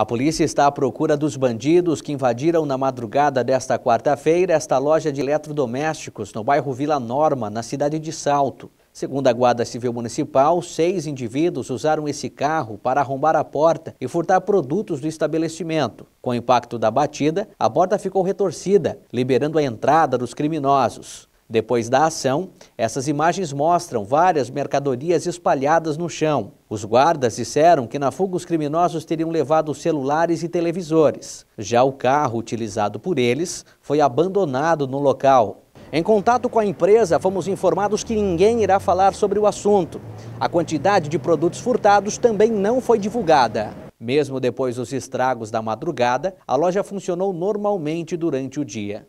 A polícia está à procura dos bandidos que invadiram na madrugada desta quarta-feira esta loja de eletrodomésticos no bairro Vila Norma, na cidade de Salto. Segundo a Guarda Civil Municipal, seis indivíduos usaram esse carro para arrombar a porta e furtar produtos do estabelecimento. Com o impacto da batida, a porta ficou retorcida, liberando a entrada dos criminosos. Depois da ação, essas imagens mostram várias mercadorias espalhadas no chão. Os guardas disseram que na fuga os criminosos teriam levado celulares e televisores. Já o carro utilizado por eles foi abandonado no local. Em contato com a empresa, fomos informados que ninguém irá falar sobre o assunto. A quantidade de produtos furtados também não foi divulgada. Mesmo depois dos estragos da madrugada, a loja funcionou normalmente durante o dia.